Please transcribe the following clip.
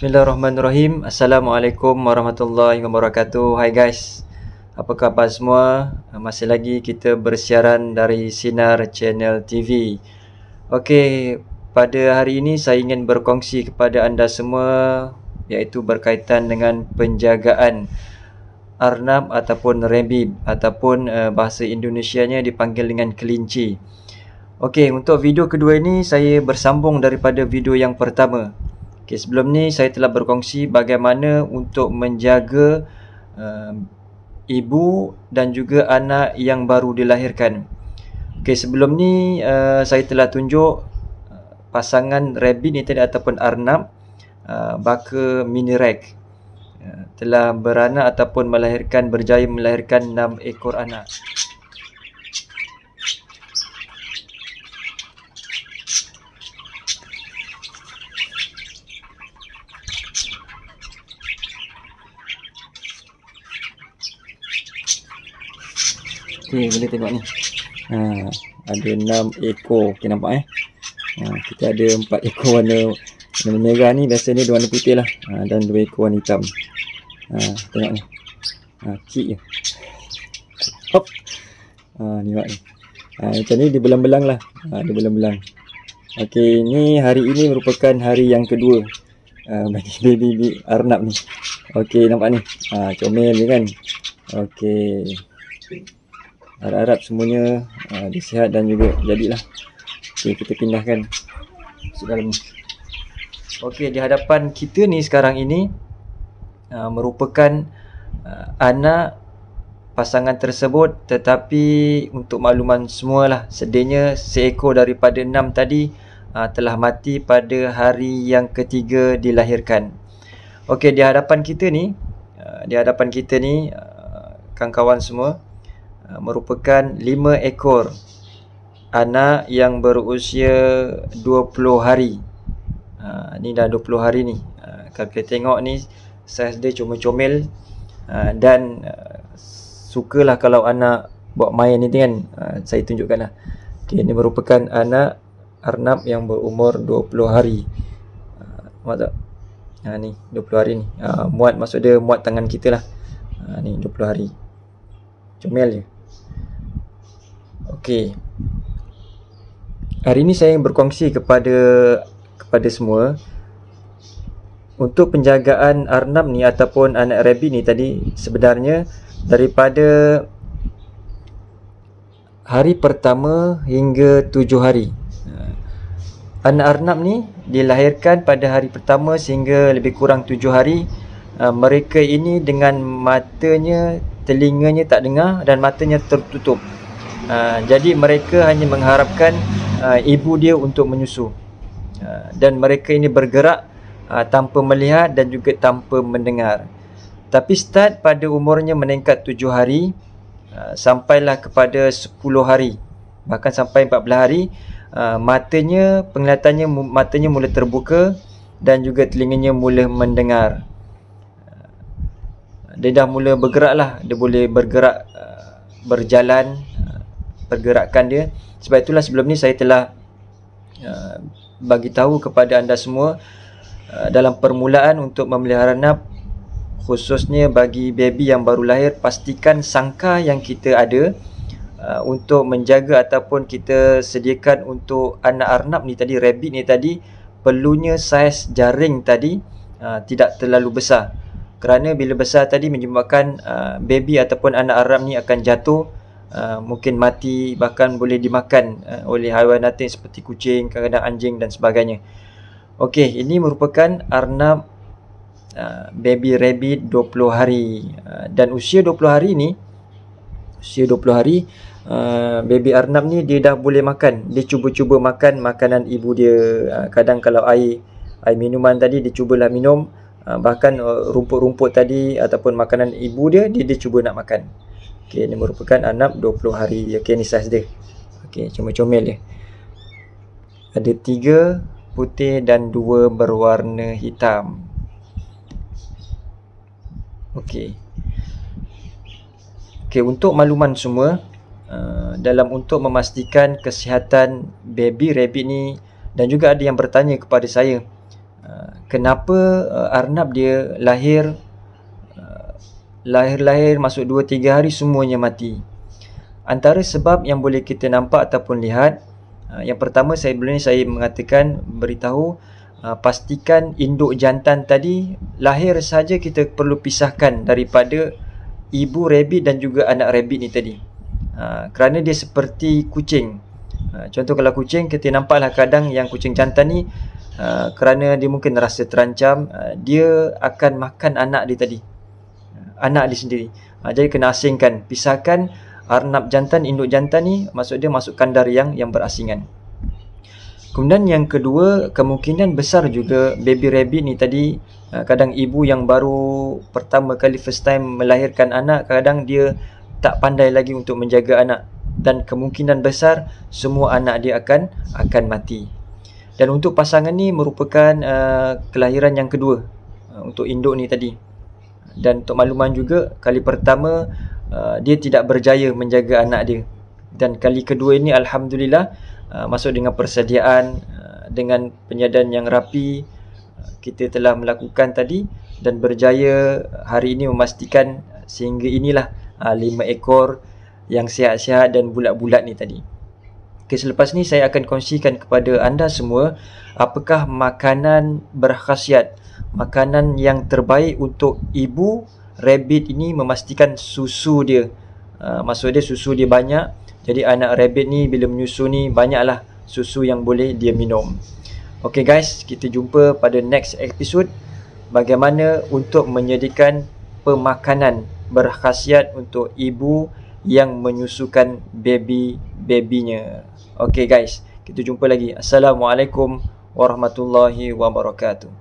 Bismillahirrahmanirrahim Assalamualaikum warahmatullahi wabarakatuh Hai guys Apa khabar semua? Masih lagi kita bersiaran dari Sinar Channel TV Ok Pada hari ini saya ingin berkongsi kepada anda semua Iaitu berkaitan dengan penjagaan Arnab ataupun Rebib Ataupun eh, bahasa Indonesia nya dipanggil dengan Kelinci Ok untuk video kedua ini saya bersambung daripada video yang pertama Okay, sebelum ni saya telah berkongsi bagaimana untuk menjaga uh, ibu dan juga anak yang baru dilahirkan. Okay, sebelum ni uh, saya telah tunjuk uh, pasangan rabbit ni tadi ataupun arnab uh, baka mini rack uh, telah beranak ataupun melahirkan berjaya melahirkan 6 ekor anak. Okey, boleh tengok ni. Ha, ada enam ekor. Okey, nampak eh. Ha, kita ada empat ekor warna, warna merah ni. Biasa ni dia warna putih lah. Ha, dan dua ekor warna hitam. Ha, tengok ni. Ha, cik je. Hop. Ha, ni buat ni. Ha, macam ni dia belang-belang lah. Ha, dia belang-belang. Okey, ni hari ini merupakan hari yang kedua. Uh, baby baby arnab ni. Okey, nampak ni. Ha, comel ni kan. Okey. Okay harap-harap semuanya uh, ah, dia sihat dan juga jadilah okay, kita pindahkan masuk dalam ni Okey di hadapan kita ni sekarang ini uh, merupakan uh, anak pasangan tersebut tetapi untuk makluman semualah sedihnya seekor daripada enam tadi uh, telah mati pada hari yang ketiga dilahirkan. Okey di hadapan kita ni uh, di hadapan kita ni uh, kawan-kawan semua Ah, merupakan lima ekor anak yang berusia 20 hari. Ha, ni dah 20 hari ni. Ah, kalau kita tengok ni, saiz dia cuma comel dan uh, sukalah kalau anak buat main ni kan. saya tunjukkan lah. Okay, ini merupakan anak Arnab yang berumur 20 hari. Ha, nampak tak? Ha, ni 20 hari ni. Ha, muat maksud dia muat tangan kita lah. Ha, ni 20 hari. Comel je. Ya? Okey. Hari ini saya berkongsi kepada kepada semua untuk penjagaan Arnab ni ataupun anak Rabi ni tadi sebenarnya daripada hari pertama hingga tujuh hari. Anak Arnab ni dilahirkan pada hari pertama sehingga lebih kurang tujuh hari. Ah, mereka ini dengan matanya, telinganya tak dengar dan matanya tertutup. Ah, jadi mereka hanya mengharapkan uh, ibu dia untuk menyusu uh, dan mereka ini bergerak uh, tanpa melihat dan juga tanpa mendengar tapi start pada umurnya meningkat tujuh hari uh, sampailah kepada sepuluh hari bahkan sampai empat belah hari uh, matanya penglihatannya matanya mula terbuka dan juga telinganya mula mendengar dia dah mula bergerak lah dia boleh bergerak uh, berjalan pergerakan dia sebab itulah sebelum ni saya telah uh, bagi tahu kepada anda semua uh, dalam permulaan untuk memelihara nap khususnya bagi baby yang baru lahir pastikan sangka yang kita ada uh, untuk menjaga ataupun kita sediakan untuk anak arnab ni tadi rabbit ni tadi perlunya saiz jaring tadi uh, tidak terlalu besar kerana bila besar tadi menyebabkan uh, baby ataupun anak arnab ni akan jatuh uh, mungkin mati bahkan boleh dimakan uh, oleh haiwan nanti seperti kucing, kadang-kadang anjing dan sebagainya. Okey, ini merupakan arnab uh, baby rabbit 20 hari uh, dan usia 20 hari ni usia 20 hari Uh, baby arnab ni dia dah boleh makan dia cuba-cuba makan makanan ibu dia uh, kadang kalau air air minuman tadi dia cubalah minum uh, bahkan uh, rumput-rumput tadi ataupun makanan ibu dia dia, dia cuba nak makan Okey, ini merupakan anak 20 hari. Okey, ni saiz dia. Okey, cuma comel dia. Ada tiga putih dan dua berwarna hitam. Okey. Okey, untuk makluman semua, uh, dalam untuk memastikan kesihatan baby rabbit ni dan juga ada yang bertanya kepada saya, uh, kenapa uh, arnab dia lahir lahir-lahir masuk 2-3 hari semuanya mati. Antara sebab yang boleh kita nampak ataupun lihat, uh, yang pertama saya sebelum ni saya mengatakan, beritahu, uh, pastikan induk jantan tadi lahir saja kita perlu pisahkan daripada ibu rabbit dan juga anak rabbit ni tadi. Uh, kerana dia seperti kucing. Contoh kalau kucing, kita nampaklah kadang yang kucing jantan ni kerana dia mungkin rasa terancam, dia akan makan anak dia tadi anak dia sendiri. Ha, jadi kena asingkan, pisahkan arnab jantan induk jantan ni maksud dia masuk kandar yang yang berasingan. Kemudian yang kedua, kemungkinan besar juga baby rabbit ni tadi ha, kadang ibu yang baru pertama kali first time melahirkan anak kadang dia tak pandai lagi untuk menjaga anak dan kemungkinan besar semua anak dia akan akan mati. Dan untuk pasangan ni merupakan uh, kelahiran yang kedua uh, untuk induk ni tadi dan untuk makluman juga kali pertama uh, dia tidak berjaya menjaga anak dia dan kali kedua ini alhamdulillah uh, masuk dengan persediaan uh, dengan penyedan yang rapi uh, kita telah melakukan tadi dan berjaya hari ini memastikan sehingga inilah uh, lima ekor yang sihat-sihat dan bulat-bulat ni tadi. Okay, selepas ni saya akan kongsikan kepada anda semua apakah makanan berkhasiat makanan yang terbaik untuk ibu rabbit ini memastikan susu dia uh, maksud dia susu dia banyak jadi anak rabbit ni bila menyusu ni banyaklah susu yang boleh dia minum Okay guys kita jumpa pada next episode bagaimana untuk menyediakan pemakanan berkhasiat untuk ibu yang menyusukan baby-babynya Okay guys kita jumpa lagi Assalamualaikum Warahmatullahi Wabarakatuh